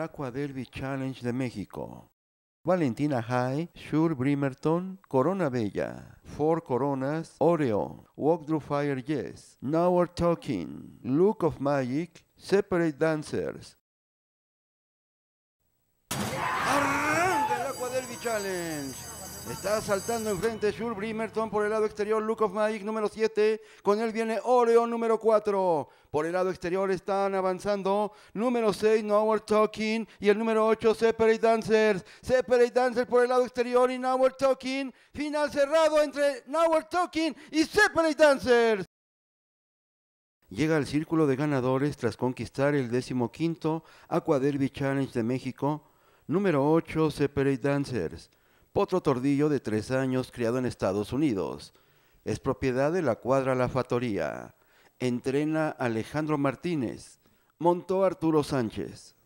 Aqua Derby Challenge de México. Valentina High, Shure Brimerton, Corona Bella, Four Coronas, Oreo, Walk Through Fire Yes, Now We're Talking, Look of Magic, Separate Dancers. ¡Arranca el Aqua Derby Challenge! Está saltando enfrente Jules Brimerton por el lado exterior, Luke of Magic número 7. Con él viene Oreo número 4. Por el lado exterior están avanzando número 6, Now We're Talking. Y el número 8, Separate Dancers. Separate Dancers por el lado exterior y Now We're Talking. Final cerrado entre Now We're Talking y Separate Dancers. Llega al círculo de ganadores tras conquistar el decimoquinto Aqua Derby Challenge de México. Número 8, Separate Dancers. Otro tordillo de tres años criado en Estados Unidos. Es propiedad de la cuadra La Fatoría. Entrena Alejandro Martínez. Montó Arturo Sánchez.